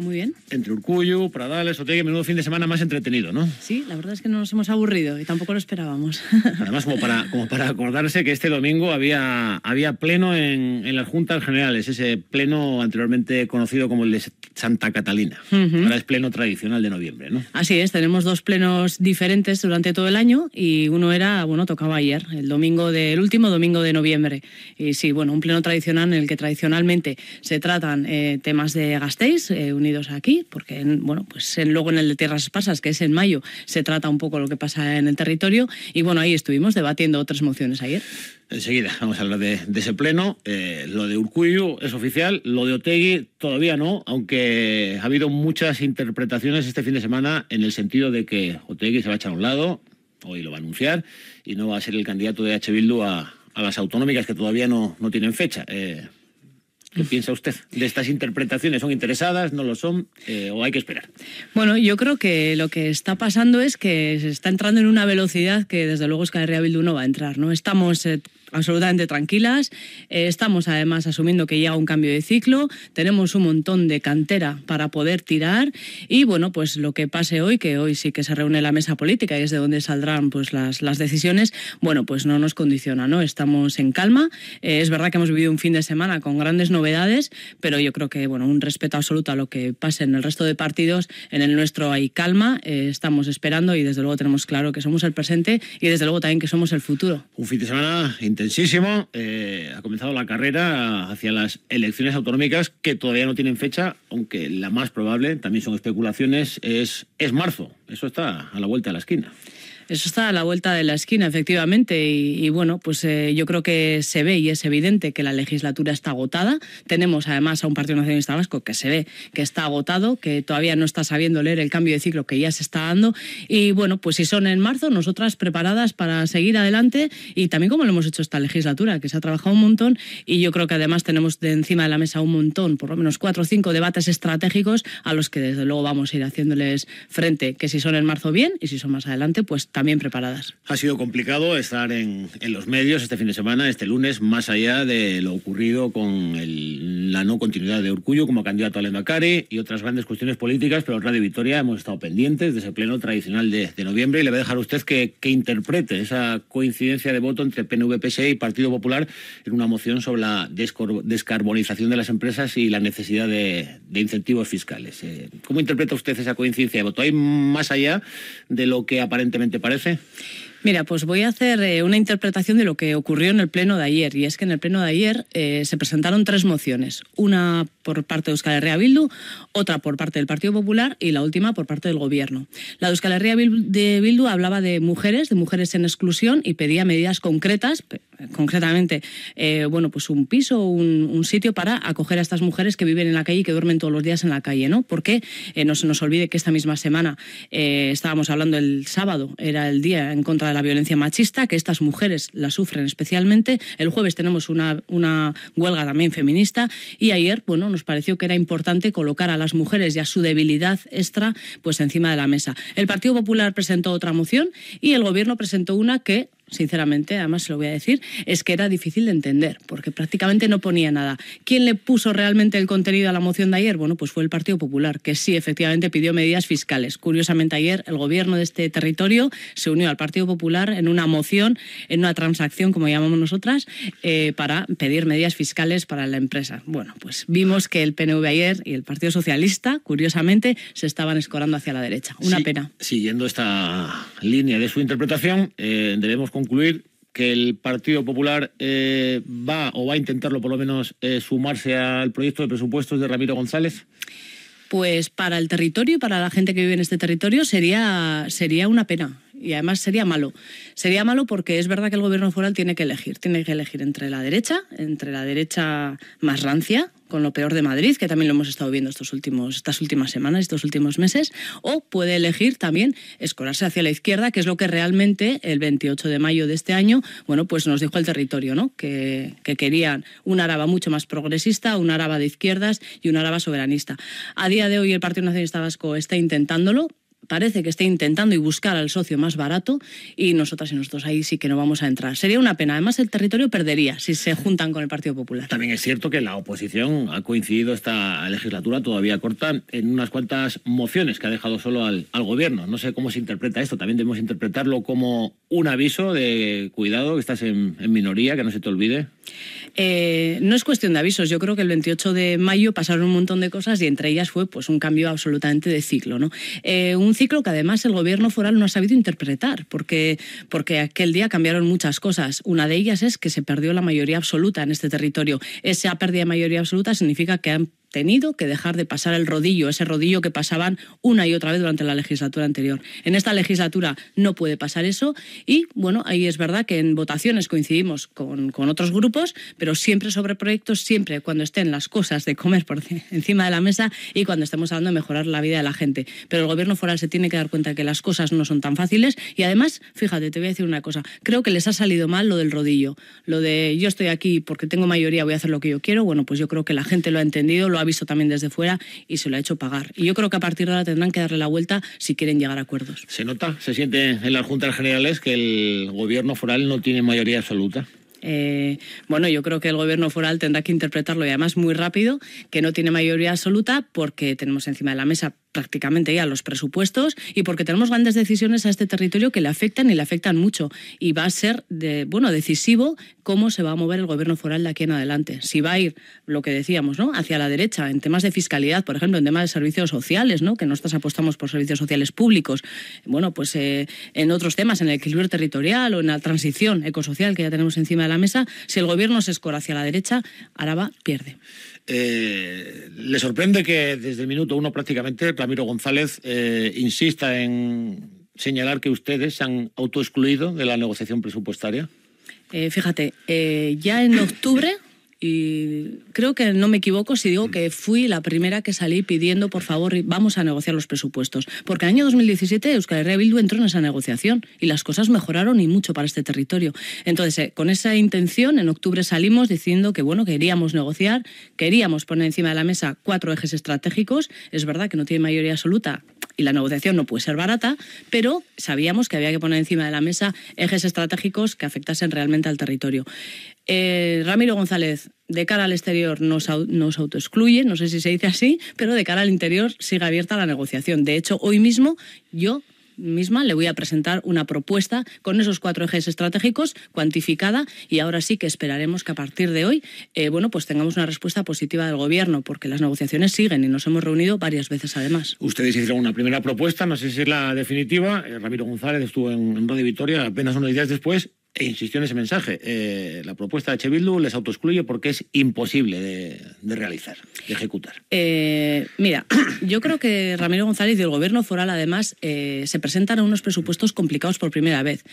muy bien. Entre Urcuyo, Pradales, Otegui, menudo fin de semana más entretenido, ¿no? Sí, la verdad es que no nos hemos aburrido y tampoco lo esperábamos. Además, como para, como para acordarse que este domingo había, había pleno en, en las juntas generales, ese pleno anteriormente conocido como el de Santa Catalina. Ahora es pleno tradicional de noviembre, ¿no? Así es, tenemos dos plenos diferentes durante todo el año y uno era, bueno, tocaba ayer, el domingo del último domingo de noviembre. Y sí, bueno, un pleno tradicional en el que tradicionalmente se tratan eh, temas de gastéis, eh, unidos aquí, porque bueno, pues en, luego en el de Tierras Pasas, que es en mayo, se trata un poco lo que pasa en el territorio. Y bueno, ahí estuvimos debatiendo otras mociones ayer. Enseguida vamos a hablar de, ese pleno. Eh, lo de Urcuyo es oficial, lo de Otegui todavía no, aunque ha habido muchas interpretaciones este fin de semana en el sentido de que Otegui se va a echar a un lado, hoy lo va a anunciar, y no va a ser el candidato de H. Bildu a, las autonómicas que todavía no, no tienen fecha. Eh, ¿Qué piensa usted de estas interpretaciones? ¿Son interesadas? ¿No lo son? Eh, ¿O hay que esperar? Bueno, yo creo que lo que está pasando es que se está entrando en una velocidad que desde luego que que Bildu no va a entrar. ¿no? Estamos eh, absolutamente tranquilas. Eh, estamos además asumiendo que llega un cambio de ciclo, tenemos un montón de cantera para poder tirar y bueno, pues lo que pase hoy, que hoy sí que se reúne la mesa política y es de donde saldrán pues las, las decisiones, bueno, pues no nos condiciona, ¿no? Estamos en calma. Eh, es verdad que hemos vivido un fin de semana con grandes novedades, pero yo creo que, bueno, un respeto absoluto a lo que pase en el resto de partidos, en el nuestro hay calma, eh, estamos esperando y desde luego tenemos claro que somos el presente y desde luego también que somos el futuro. Un fin de semana Intensísimo. Eh, ha comenzado la carrera hacia las elecciones autonómicas que todavía no tienen fecha, aunque la más probable, también son especulaciones, es, es marzo. Eso está a la vuelta de la esquina. Eso está a la vuelta de la esquina, efectivamente. Y, bueno, pues eh, yo creo que se ve y es evidente que la legislatura está agotada. Tenemos además a un Partido Nacionalista Vasco que se ve que está agotado, que todavía no está sabiendo leer el cambio de ciclo que ya se está dando. Y bueno, pues si son en marzo, nosotras preparadas para seguir adelante y también como lo hemos hecho esta legislatura, que se ha trabajado un montón. Y yo creo que además tenemos de encima de la mesa un montón, por lo menos cuatro o cinco debates estratégicos a los que desde luego vamos a ir haciéndoles frente, que si son en marzo bien y si son más adelante, pues preparadas. Ha sido complicado estar en, en los medios este fin de semana, este lunes, más allá de lo ocurrido con el la no continuidad de Urcullo como candidato a Alemacare y otras grandes cuestiones políticas, pero en Radio Victoria hemos estado pendientes de ese pleno tradicional de, noviembre y le voy a dejar a usted que, interprete esa coincidencia de voto entre PNV, y Partido Popular en una moción sobre la descarbonización de las empresas y la necesidad de, de incentivos fiscales. Eh, ¿Cómo interpreta usted esa coincidencia de voto? ¿Hay más allá de lo que aparentemente parece? Mira, pues voy a hacer eh, una interpretación de lo que ocurrió en el pleno de ayer. Y es que en el pleno de ayer eh, se presentaron tres mociones. Una por parte de Euskal Herria Bildu, otra por parte del Partido Popular y la última por parte del Gobierno. La de Euskal Herria de Bildu hablaba de mujeres, de mujeres en exclusión y pedía medidas concretas concretamente, eh, bueno, pues un piso, un, sitio para acoger a estas mujeres que viven en la calle y que duermen todos los días en la calle, ¿no? Porque eh, no se nos olvide que esta misma semana eh, estábamos hablando el sábado, era el día en contra de la violencia machista, que estas mujeres la sufren especialmente. El jueves tenemos una, una huelga también feminista y ayer, bueno, nos pareció que era importante colocar a las mujeres y a su debilidad extra, pues encima de la mesa. El Partido Popular presentó otra moción y el Gobierno presentó una que sinceramente, además se lo voy a decir, es que era difícil de entender, porque prácticamente no ponía nada. ¿Quién le puso realmente el contenido a la moción de ayer? Bueno, pues fue el Partido Popular, que sí, efectivamente, pidió medidas fiscales. Curiosamente, ayer el gobierno de este territorio se unió al Partido Popular en una moción, en una transacción, como llamamos nosotras, eh, para pedir medidas fiscales para la empresa. Bueno, pues vimos que el PNV ayer y el Partido Socialista, curiosamente, se estaban escorando hacia la derecha. Una pena. Siguiendo esta línea de su interpretación, eh, debemos concluir que el Partido Popular eh, va o va a intentarlo por lo menos eh, sumarse al proyecto de presupuestos de Ramiro González? Pues para el territorio y para la gente que vive en este territorio sería, sería una pena y además sería malo. Sería malo porque es verdad que el gobierno foral tiene que elegir, tiene que elegir entre la derecha, entre la derecha más rancia, con lo peor de Madrid, que también lo hemos estado viendo estos últimos, estas últimas semanas, estos últimos meses, o puede elegir también escolarse hacia la izquierda, que es lo que realmente el 28 de mayo de este año, bueno, pues nos dijo el territorio, ¿no? Que, querían un Araba mucho más progresista, un Araba de izquierdas y un Araba soberanista. A día de hoy el Partido Nacionalista Vasco está intentándolo, parece que está intentando y buscar al socio más barato y nosotras y nosotros ahí sí que no vamos a entrar. Sería una pena. Además, el territorio perdería si se juntan con el Partido Popular. También es cierto que la oposición ha coincidido esta legislatura todavía corta en unas cuantas mociones que ha dejado solo al, gobierno. No sé cómo se interpreta esto. También debemos interpretarlo como un aviso de cuidado, que estás en minoría, que no se te olvide. Eh, no es cuestión de avisos. Yo creo que el 28 de mayo pasaron un montón de cosas y entre ellas fue pues, un cambio absolutamente de ciclo. ¿no? Eh, un ciclo que además el gobierno foral no ha sabido interpretar, porque, porque aquel día cambiaron muchas cosas. Una de ellas es que se perdió la mayoría absoluta en este territorio. Esa pérdida de mayoría absoluta significa que han tenido que dejar de pasar el rodillo, ese rodillo que pasaban una y otra vez durante la legislatura anterior. En esta legislatura no puede pasar eso y, bueno, ahí es verdad que en votaciones coincidimos con, otros grupos, pero siempre sobre proyectos, siempre cuando estén las cosas de comer por encima de la mesa y cuando estemos hablando de mejorar la vida de la gente. Pero el gobierno foral se tiene que dar cuenta que las cosas no son tan fáciles y además, fíjate, te voy a decir una cosa, creo que les ha salido mal lo del rodillo, lo de yo estoy aquí porque tengo mayoría, voy a hacer lo que yo quiero, bueno, pues yo creo que la gente lo ha entendido, lo ha visto también desde fuera y se lo ha hecho pagar. Y yo creo que a partir de ahora tendrán que darle la vuelta si quieren llegar a acuerdos. Se nota, se siente en las juntas generales que el gobierno foral no tiene mayoría absoluta. Eh, bueno, yo creo que el gobierno foral tendrá que interpretarlo y además muy rápido, que no tiene mayoría absoluta porque tenemos encima de la mesa prácticamente ya los presupuestos y porque tenemos grandes decisiones a este territorio que le afectan y le afectan mucho y va a ser de, bueno decisivo cómo se va a mover el gobierno foral de aquí en adelante si va a ir lo que decíamos no hacia la derecha en temas de fiscalidad por ejemplo en temas de servicios sociales no que nosotros apostamos por servicios sociales públicos bueno pues eh, en otros temas en el equilibrio territorial o en la transición ecosocial que ya tenemos encima de la mesa si el gobierno se escora hacia la derecha Araba pierde eh, le sorprende que desde el minuto uno prácticamente Ramiro González eh, insista en señalar que ustedes se han autoexcluido de la negociación presupuestaria? Eh, fíjate, eh, ya en octubre y creo que no me equivoco si digo mm. que fui la primera que salí pidiendo, por favor, vamos a negociar los presupuestos. Porque el año 2017 Euskal Herria Bildu entró en esa negociación y las cosas mejoraron y mucho para este territorio. Entonces, eh, con esa intención, en octubre salimos diciendo que, bueno, queríamos negociar, queríamos poner encima de la mesa cuatro ejes estratégicos. Es verdad que no tiene mayoría absoluta, y la negociación no puede ser barata, pero sabíamos que había que poner encima de la mesa ejes estratégicos que afectasen realmente al territorio. Eh, Ramiro González, de cara al exterior nos, nos autoexcluye, no sé si se dice así, pero de cara al interior sigue abierta la negociación. De hecho, hoy mismo yo misma le voy a presentar una propuesta con esos cuatro ejes estratégicos cuantificada y ahora sí que esperaremos que a partir de hoy eh, bueno, pues tengamos una respuesta positiva del Gobierno, porque las negociaciones siguen y nos hemos reunido varias veces además. Ustedes hicieron una primera propuesta, no sé si es la definitiva. Eh, Ramiro González estuvo en, en Radio Victoria apenas unos días después e insistió en ese mensaje. Eh, la propuesta de Chebildu les autoexcluye porque es imposible de, realizar, de ejecutar. Eh, mira, yo creo que Ramiro González y el gobierno foral, además, eh, se presentan a unos presupuestos complicados por primera vez.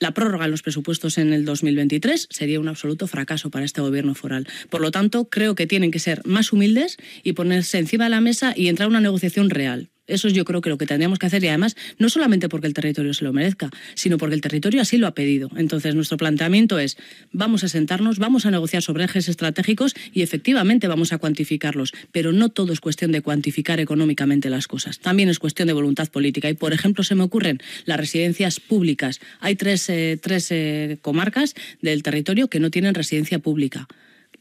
la prórroga en los presupuestos en el 2023 sería un absoluto fracaso para este gobierno foral. Por lo tanto, creo que tienen que ser más humildes y ponerse encima de la mesa y entrar a una negociación real. Eso yo creo que lo que tendríamos que hacer y además no solamente porque el territorio se lo merezca, sino porque el territorio así lo ha pedido. Entonces nuestro planteamiento es vamos a sentarnos, vamos a negociar sobre ejes estratégicos y efectivamente vamos a cuantificarlos, pero no todo es cuestión de cuantificar económicamente las cosas, también es cuestión de voluntad política y por ejemplo se me ocurren las residencias públicas. Hay tres, eh, eh, comarcas del territorio que no tienen residencia pública.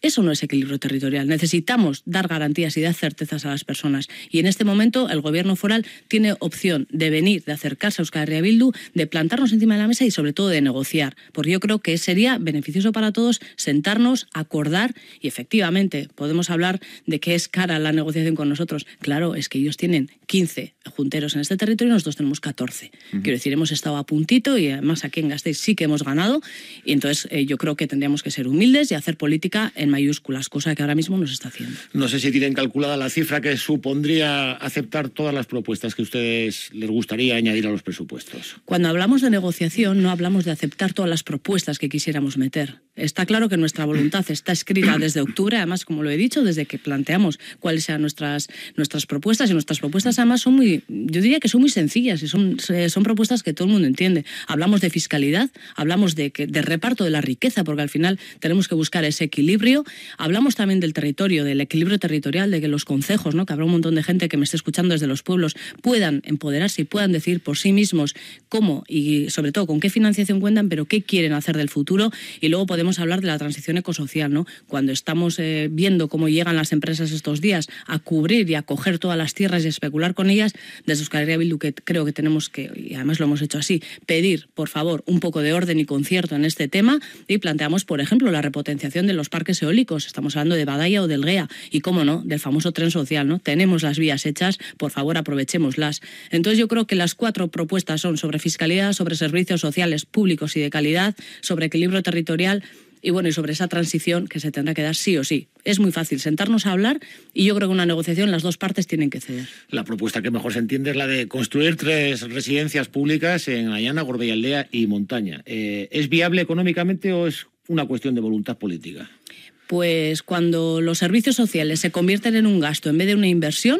Eso no es equilibrio territorial. Necesitamos dar garantías y dar certezas a las personas. Y en este momento el gobierno foral tiene opción de venir, de acercarse a Euskal Bildu, de plantarnos encima de la mesa y sobre todo de negociar. Porque yo creo que sería beneficioso para todos sentarnos, acordar y efectivamente podemos hablar de que es cara la negociación con nosotros. Claro, es que ellos tienen 15, junteros en este territorio, nosotros tenemos 14. Quiero decir, hemos estado a puntito y además aquí en Gasteiz sí que hemos ganado. Y entonces eh, yo creo que tendríamos que ser humildes y hacer política en mayúsculas, cosa que ahora mismo nos está haciendo. No sé si tienen calculada la cifra que supondría aceptar todas las propuestas que a ustedes les gustaría añadir a los presupuestos. Cuando hablamos de negociación, no hablamos de aceptar todas las propuestas que quisiéramos meter. Está claro que nuestra voluntad está escrita desde octubre, además, como lo he dicho, desde que planteamos cuáles sean nuestras, nuestras propuestas. Y nuestras propuestas, además, son muy, yo diría que son muy sencillas y son, son propuestas que todo el mundo entiende. Hablamos de fiscalidad, hablamos de, de reparto de la riqueza, porque al final tenemos que buscar ese equilibrio. Hablamos también del territorio, del equilibrio territorial, de que los concejos, ¿no? que habrá un montón de gente que me esté escuchando desde los pueblos, puedan empoderarse y puedan decir por sí mismos cómo y, sobre todo, con qué financiación cuentan, pero qué quieren hacer del futuro. Y luego podemos hablar de la transición ecosocial, ¿no? Cuando estamos eh, viendo cómo llegan las empresas estos días a cubrir y a coger todas las tierras y especular con ellas, desde Euskal Herria que creo que tenemos que, y además lo hemos hecho así, pedir, por favor, un poco de orden y concierto en este tema y planteamos, por ejemplo, la repotenciación de los parques eólicos. Estamos hablando de Badaya o del GEA y, cómo no, del famoso tren social, ¿no? Tenemos las vías hechas, por favor, aprovechémoslas. Entonces yo creo que las cuatro propuestas son sobre fiscalidad, sobre servicios sociales públicos y de calidad, sobre equilibrio territorial y bueno, y sobre esa transición que se tendrá que dar sí o sí. Es muy fácil sentarnos a hablar y yo creo que una negociación las dos partes tienen que ceder. La propuesta que mejor se entiende es la de construir tres residencias públicas en Ayana, Aldea y Montaña. Eh, ¿Es viable económicamente o es una cuestión de voluntad política? Pues cuando los servicios sociales se convierten en un gasto en vez de una inversión,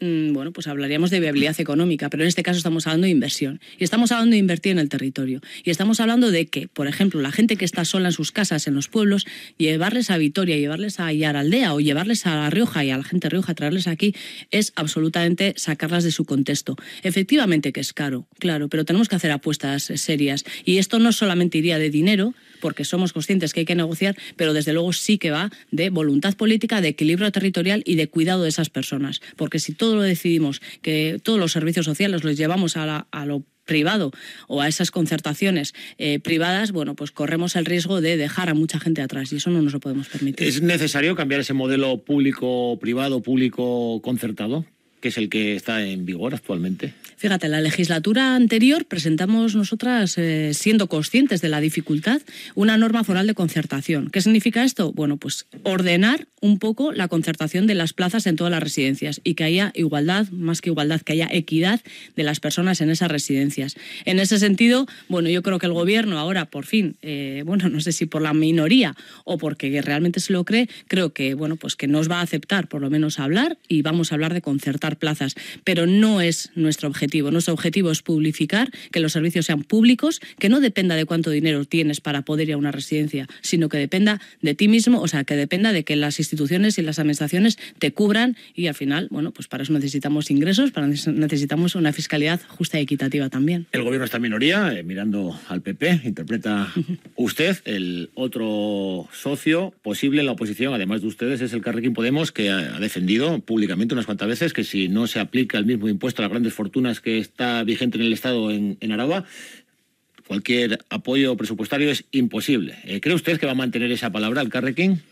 Mm, bueno, pues hablaríamos de viabilidad económica, pero en este caso estamos hablando de inversión. Y estamos hablando de invertir en el territorio. Y estamos hablando de que, por ejemplo, la gente que está sola en sus casas, en los pueblos, llevarles a Vitoria, llevarles a Yaraldea o llevarles a La Rioja y a la gente de Rioja, traerles aquí, es absolutamente sacarlas de su contexto. Efectivamente que es caro, claro, pero tenemos que hacer apuestas serias. Y esto no solamente iría de dinero, porque somos conscientes que hay que negociar, pero desde luego sí que va de voluntad política, de equilibrio territorial y de cuidado de esas personas. Porque si todo lo decidimos, que todos los servicios sociales los llevamos a, lo privado o a esas concertaciones eh, privadas, bueno, pues corremos el riesgo de dejar a mucha gente atrás y eso no nos lo podemos permitir. ¿Es necesario cambiar ese modelo público-privado, público-concertado? que es el que está en vigor actualmente? Fíjate, en la legislatura anterior presentamos nosotras, eh, siendo conscientes de la dificultad, una norma foral de concertación. ¿Qué significa esto? Bueno, pues ordenar un poco la concertación de las plazas en todas las residencias y que haya igualdad, más que igualdad, que haya equidad de las personas en esas residencias. En ese sentido, bueno, yo creo que el gobierno ahora, por fin, eh, bueno, no sé si por la minoría o porque realmente se lo cree, creo que, bueno, pues que nos va a aceptar por lo menos hablar y vamos a hablar de concertación plazas, pero no es nuestro objetivo. Nuestro objetivo es publicar que los servicios sean públicos, que no dependa de cuánto dinero tienes para poder ir a una residencia, sino que dependa de ti mismo, o sea, que dependa de que las instituciones y las administraciones te cubran y al final, bueno, pues para eso necesitamos ingresos, para necesitamos una fiscalidad justa y equitativa también. El gobierno está en minoría, eh, mirando al PP, interpreta usted, el otro socio posible en la oposición, además de ustedes, es el Carrequín Podemos, que ha defendido públicamente unas cuantas veces que si no se aplica el mismo impuesto a las grandes fortunas que está vigente en el Estado en, Aragua, cualquier apoyo presupuestario es imposible. Eh, ¿Cree usted que va a mantener esa palabra el Carrequín?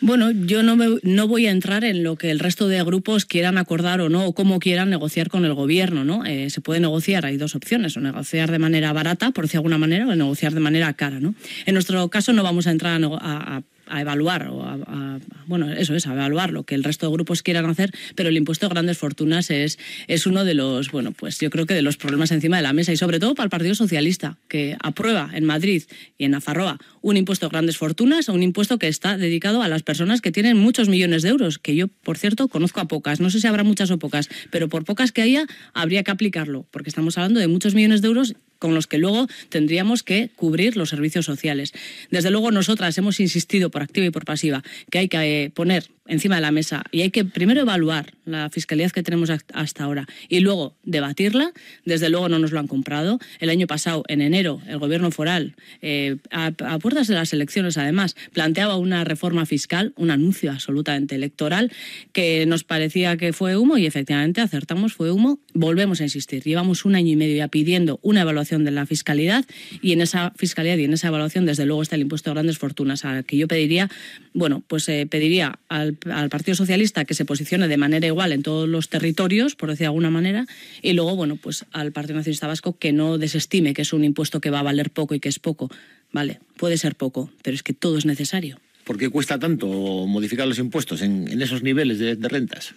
Bueno, yo no, no voy a entrar en lo que el resto de grupos quieran acordar o no, o cómo quieran negociar con el gobierno, ¿no? Eh, se puede negociar, hay dos opciones, o negociar de manera barata, por de alguna manera, o negociar de manera cara, ¿no? En nuestro caso no vamos a entrar a, a, a evaluar o a, bueno eso es a evaluar lo que el resto de grupos quieran hacer pero el impuesto de grandes fortunas es es uno de los bueno pues yo creo que de los problemas encima de la mesa y sobre todo para el Partido Socialista que aprueba en Madrid y en Nafarroa un impuesto de grandes fortunas un impuesto que está dedicado a las personas que tienen muchos millones de euros que yo por cierto conozco a pocas no sé si habrá muchas o pocas pero por pocas que haya habría que aplicarlo porque estamos hablando de muchos millones de euros con los que luego tendríamos que cubrir los servicios sociales. Desde luego, nosotras hemos insistido por activa y por pasiva que hay que eh, poner encima de la mesa y hay que primero evaluar la fiscalidad que tenemos hasta ahora y luego debatirla. Desde luego no nos lo han comprado. El año pasado, en enero, el gobierno foral, eh, a, puertas de las elecciones además, planteaba una reforma fiscal, un anuncio absolutamente electoral que nos parecía que fue humo y efectivamente acertamos, fue humo. Volvemos a insistir, llevamos un año y medio ya pidiendo una evaluación de la fiscalidad y en esa fiscalidad y en esa evaluación desde luego está el impuesto a grandes fortunas, a que yo pediría, bueno, pues eh, pediría al al, Partido Socialista que se posicione de manera igual en todos los territorios, por decir de alguna manera, y luego, bueno, pues al Partido Nacionalista Vasco que no desestime que es un impuesto que va a valer poco y que es poco. Vale, puede ser poco, pero es que todo es necesario. ¿Por qué cuesta tanto modificar los impuestos en, esos niveles de, rentas?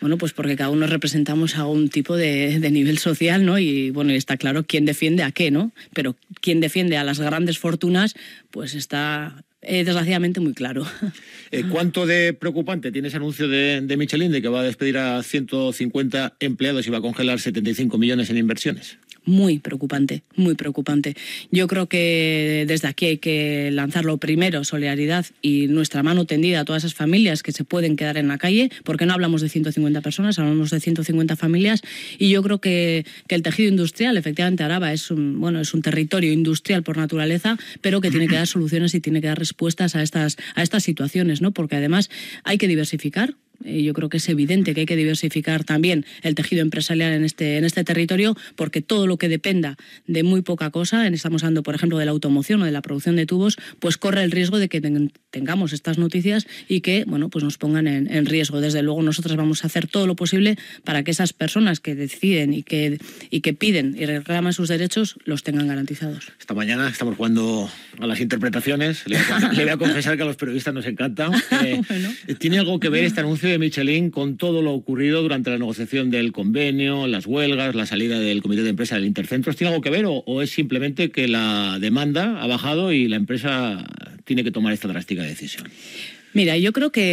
Bueno, pues porque cada uno representamos a un tipo de, nivel social, ¿no? Y bueno, está claro quién defiende a qué, ¿no? Pero quién defiende a las grandes fortunas, pues está eh, desgraciadamente muy claro. Eh, ¿Cuánto de preocupante tiene ese anuncio de, de Michelin de que va a despedir a 150 empleados y va a congelar 75 millones en inversiones? muy preocupante, muy preocupante. Yo creo que desde aquí hay que lanzarlo primero, solidaridad y nuestra mano tendida a todas esas familias que se pueden quedar en la calle, porque no hablamos de 150 personas, hablamos de 150 familias y yo creo que, que el tejido industrial, efectivamente Araba es un, bueno, es un territorio industrial por naturaleza, pero que tiene que dar soluciones y tiene que dar respuestas a estas, a estas situaciones, ¿no? porque además hay que diversificar, yo creo que es evidente que hay que diversificar también el tejido empresarial en este, en este territorio, porque todo lo que dependa de muy poca cosa, estamos hablando, por ejemplo, de la automoción o de la producción de tubos, pues corre el riesgo de que tengamos estas noticias y que bueno, pues nos pongan en, riesgo. Desde luego, nosotros vamos a hacer todo lo posible para que esas personas que deciden y que, y que piden y reclaman sus derechos los tengan garantizados. Esta mañana estamos jugando a las interpretaciones. Le voy a, confesar que a los periodistas nos encanta. Eh, ¿Tiene algo que ver este anuncio? de Michelin con todo lo ocurrido durante la negociación del convenio, las huelgas, la salida del comité de empresa del intercentro ¿Tiene algo que ver o es simplemente que la demanda ha bajado y la empresa tiene que tomar esta drástica decisión? Mira, yo creo que,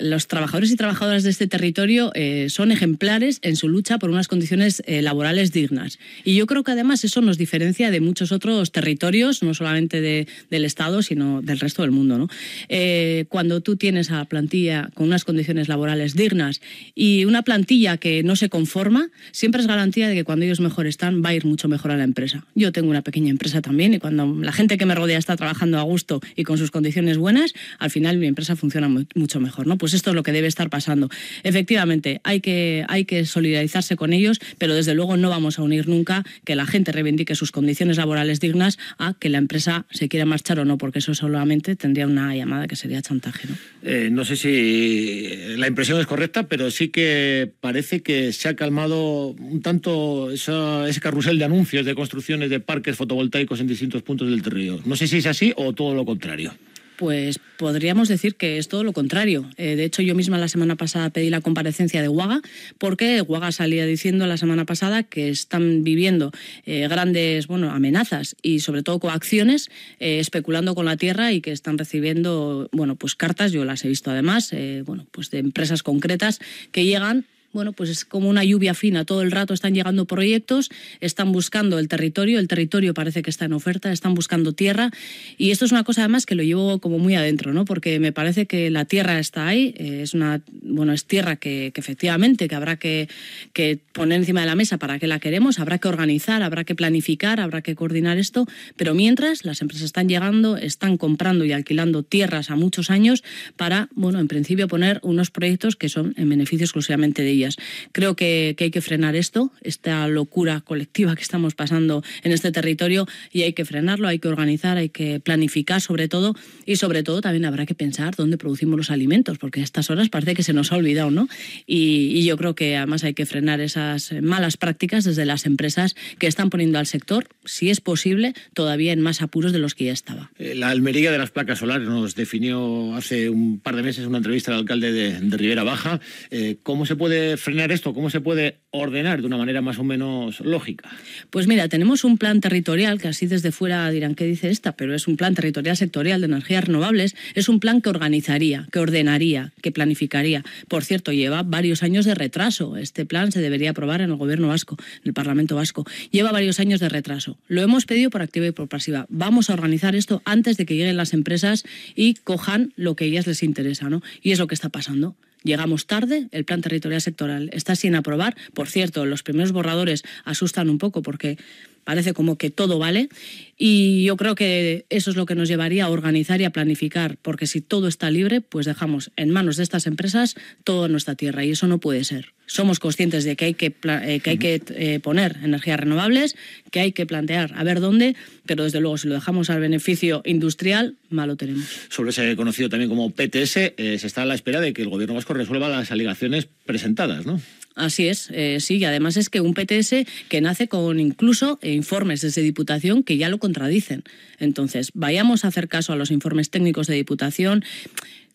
los trabajadores y trabajadoras de este territorio eh, son ejemplares en su lucha por unas condiciones eh, laborales dignas. Y yo creo que además eso nos diferencia de muchos otros territorios, no solamente del Estado, sino del resto del mundo. Eh, cuando tú tienes a la plantilla con unas condiciones laborales dignas y una plantilla que no se conforma, siempre es garantía de que cuando ellos mejor están va a ir mucho mejor a la empresa. Yo tengo una pequeña empresa también y cuando la gente que me rodea está trabajando a gusto y con sus condiciones buenas, al final mi empresa funciona mucho mejor, ¿no? Pues esto es lo que debe estar pasando. Efectivamente, hay que, hay que solidarizarse con ellos, pero desde luego no vamos a unir nunca que la gente reivindique sus condiciones laborales dignas a que la empresa se quiera marchar o no, porque eso solamente tendría una llamada que sería chantaje, ¿no? Eh, no sé si la impresión es correcta, pero sí que parece que se ha calmado un tanto ese carrusel de anuncios de construcciones de parques fotovoltaicos en distintos puntos del territorio. No sé si es así o todo lo contrario. Pues podríamos decir que es todo lo contrario. Eh, de hecho, yo misma la semana pasada pedí la comparecencia de Huaga, porque Huaga salía diciendo la semana pasada que están viviendo eh, grandes bueno, amenazas y sobre todo coacciones, eh, especulando con la tierra y que están recibiendo bueno, pues cartas, yo las he visto además, bueno, pues de empresas concretas que llegan bueno, pues es como una lluvia fina. Todo el rato están llegando proyectos, están buscando el territorio, el territorio parece que está en oferta, están buscando tierra. Y esto es una cosa además que lo llevo como muy adentro, ¿no? Porque me parece que la tierra está ahí, eh, es una, bueno, es tierra que, efectivamente que habrá que, que poner encima de la mesa para que la queremos, habrá que organizar, habrá que planificar, habrá que coordinar esto. Pero mientras las empresas están llegando, están comprando y alquilando tierras a muchos años para, bueno, en principio poner unos proyectos que son en beneficio exclusivamente de ellas. Creo que, hay que frenar esto, esta locura colectiva que estamos pasando en este territorio y hay que frenarlo, hay que organizar, hay que planificar sobre todo y sobre todo también habrá que pensar dónde producimos los alimentos, porque a estas horas parece que se nos ha olvidado, ¿no? Y, yo creo que además hay que frenar esas malas prácticas desde las empresas que están poniendo al sector, si es posible, todavía en más apuros de los que ya estaba. Eh, la Almería de las placas solares nos definió hace un par de meses una entrevista al alcalde de, Ribera Baja. Eh, ¿Cómo se puede frenar esto? ¿Cómo se puede ordenar de una manera más o menos lógica? Pues mira, tenemos un plan territorial que así desde fuera dirán qué dice esta, pero es un plan territorial sectorial de energías renovables, es un plan que organizaría, que ordenaría, que planificaría. Por cierto, lleva varios años de retraso. Este plan se debería aprobar en el gobierno vasco, en el Parlamento vasco. Lleva varios años de retraso. Lo hemos pedido por activa y por pasiva. Vamos a organizar esto antes de que lleguen las empresas y cojan lo que ellas les interesa, ¿no? Y es lo que está pasando. Llegamos tarde, el plan territorial sectoral está sin aprobar. Por cierto, los primeros borradores asustan un poco porque parece como que todo vale. Y yo creo que eso es lo que nos llevaría a organizar y a planificar, porque si todo está libre, pues dejamos en manos de estas empresas toda nuestra tierra y eso no puede ser. Somos conscientes de que hay que, eh, que, hay que eh, poner energías renovables, que hay que plantear a ver dónde, pero desde luego si lo dejamos al beneficio industrial, malo tenemos. Sobre ese conocido también como PTS, eh, se está a la espera de que el gobierno vasco resuelva las alegaciones presentadas, ¿no? Así es, eh, sí, y además es que un PTS que nace con incluso eh, informes desde Diputación que ya lo contradicen. Entonces, vayamos a hacer caso a los informes técnicos de Diputación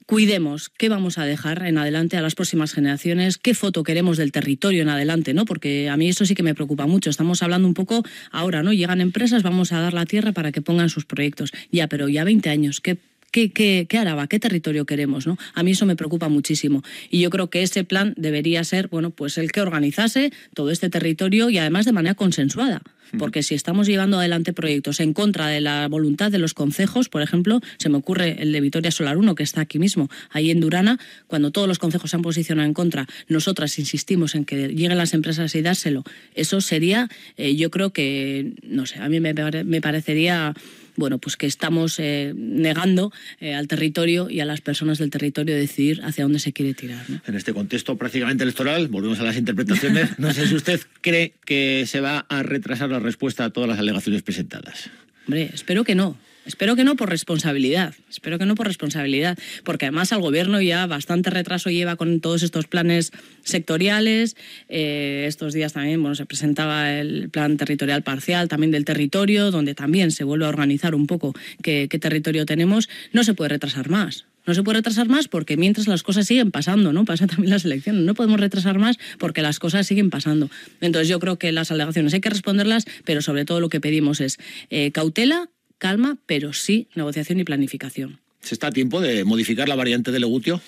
cuidemos qué vamos a dejar en adelante a las próximas generaciones, qué foto queremos del territorio en adelante, ¿no? Porque a mí eso sí que me preocupa mucho. Estamos hablando un poco ahora, ¿no? Llegan empresas, vamos a dar la tierra para que pongan sus proyectos. Ya, pero ya 20 años, ¿qué ¿Qué, qué, qué Araba, qué territorio queremos? ¿no? A mí eso me preocupa muchísimo. Y yo creo que ese plan debería ser bueno, pues el que organizase todo este territorio y además de manera consensuada. Porque si estamos llevando adelante proyectos en contra de la voluntad de los concejos, por ejemplo, se me ocurre el de Vitoria Solar 1, que está aquí mismo, ahí en Durana, cuando todos los concejos se han posicionado en contra, nosotras insistimos en que lleguen las empresas y dárselo. Eso sería, eh, yo creo que, no sé, a mí me, me parecería bueno, pues que estamos eh, negando eh, al territorio y a las personas del territorio decidir hacia dónde se quiere tirar. En este contexto prácticamente electoral, volvemos a las interpretaciones, no sé si usted cree que se va a retrasar la respuesta a todas las alegaciones presentadas. Hombre, espero que no. Espero que no por responsabilidad, espero que no por responsabilidad, porque además al gobierno ya bastante retraso lleva con todos estos planes sectoriales. Eh, estos días también bueno, se presentaba el plan territorial parcial también del territorio, donde también se vuelve a organizar un poco qué, territorio tenemos. No se puede retrasar más. No se puede retrasar más porque mientras las cosas siguen pasando, ¿no? Pasa también las elecciones. No podemos retrasar más porque las cosas siguen pasando. Entonces yo creo que las alegaciones hay que responderlas, pero sobre todo lo que pedimos es eh, cautela calma, pero sí negociación y planificación. ¿Se está a tiempo de modificar la variante de Legutio?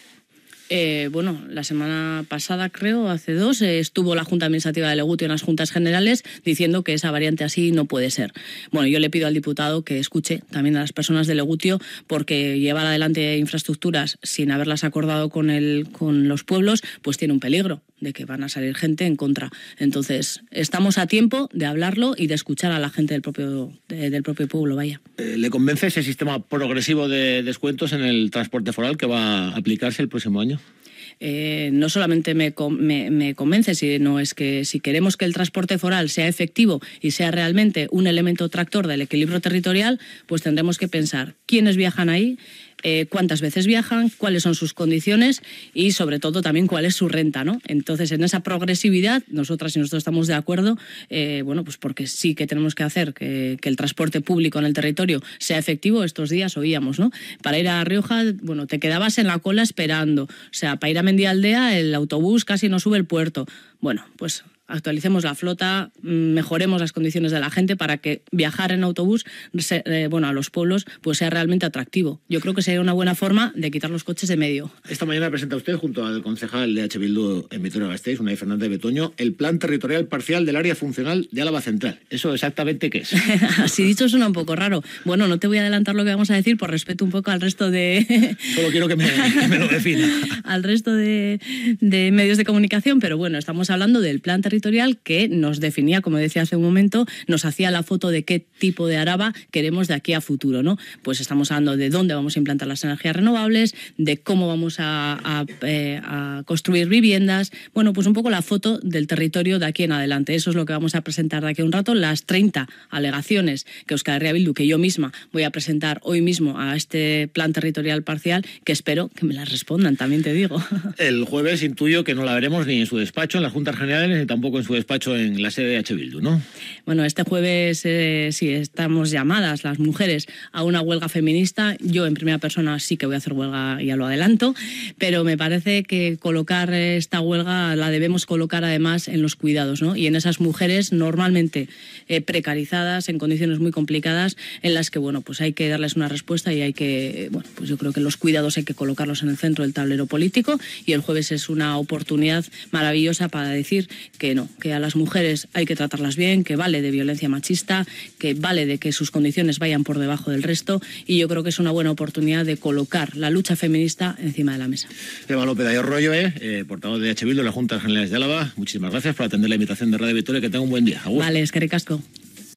Eh, bueno, la semana pasada, creo, hace dos, eh, estuvo la Junta Administrativa de Legutio en las Juntas Generales diciendo que esa variante así no puede ser. Bueno, yo le pido al diputado que escuche también a las personas de Legutio porque llevar adelante infraestructuras sin haberlas acordado con, el, con los pueblos, pues tiene un peligro de que van a salir gente en contra. Entonces, estamos a tiempo de hablarlo y de escuchar a la gente del propio, del propio pueblo, vaya. Eh, ¿Le convence ese sistema progresivo de descuentos en el transporte foral que va a aplicarse el próximo año? Eh, no solamente me, me, convence, sino es que si queremos que el transporte foral sea efectivo y sea realmente un elemento tractor del equilibrio territorial, pues tendremos que pensar quiénes viajan ahí, eh, cuántas veces viajan, cuáles son sus condiciones y sobre todo también cuál es su renta. ¿no? Entonces, en esa progresividad, nosotras y nosotros estamos de acuerdo, eh, bueno, pues porque sí que tenemos que hacer que, que, el transporte público en el territorio sea efectivo. Estos días oíamos, ¿no? Para ir a Rioja, bueno, te quedabas en la cola esperando. O sea, para ir a Mendialdea, el autobús casi no sube el puerto. Bueno, pues actualicemos la flota, mm, mejoremos las condiciones de la gente para que viajar en autobús eh, bueno, a los pueblos pues sea realmente atractivo. Yo creo que sería una buena forma de quitar los coches de medio. Esta mañana presenta usted junto al concejal de H. Bildu en Vitoria-Gasteiz, de Fernández Betoño, el plan territorial parcial del área funcional de Álava Central. ¿Eso exactamente qué es? Así dicho suena un poco raro. Bueno, no te voy a adelantar lo que vamos a decir por respeto un poco al resto de... Solo quiero que me, lo defina. al resto de medios de comunicación, pero bueno, estamos hablando del plan territorial que nos definía, como decía hace un momento, nos hacía la foto de qué tipo de Araba queremos de aquí a futuro, ¿no? Pues estamos hablando de dónde vamos a implantar las energías renovables, de cómo vamos a, eh, construir viviendas, bueno, pues un poco la foto del territorio de aquí en adelante. Eso es lo que vamos a presentar de aquí a un rato, las 30 alegaciones que Euskal Herria que yo misma voy a presentar hoy mismo a este plan territorial parcial, que espero que me las respondan, también te digo. El jueves intuyo que no la veremos ni en su despacho, en las Juntas Generales, ni tampoco con su despacho en la sede de H. Bildu, ¿no? Bueno, este jueves si eh, sí estamos llamadas las mujeres a una huelga feminista. Yo en primera persona sí que voy a hacer huelga, y ya lo adelanto, pero me parece que colocar esta huelga la debemos colocar además en los cuidados, ¿no? Y en esas mujeres normalmente eh, precarizadas, en condiciones muy complicadas, en las que, bueno, pues hay que darles una respuesta y hay que, eh, bueno, pues yo creo que los cuidados hay que colocarlos en el centro del tablero político y el jueves es una oportunidad maravillosa para decir que que a las mujeres hay que tratarlas bien, que vale de violencia machista, que vale de que sus condiciones vayan por debajo del resto y yo creo que es una buena oportunidad de colocar la lucha feminista encima de la mesa. Eva López de ¿eh? eh, portavoz de H. Bildu, la Junta de Generales de Álava, muchísimas gracias por atender la invitación de Radio Victoria, que tenga un buen día. Agur. Vale, es que ricasco.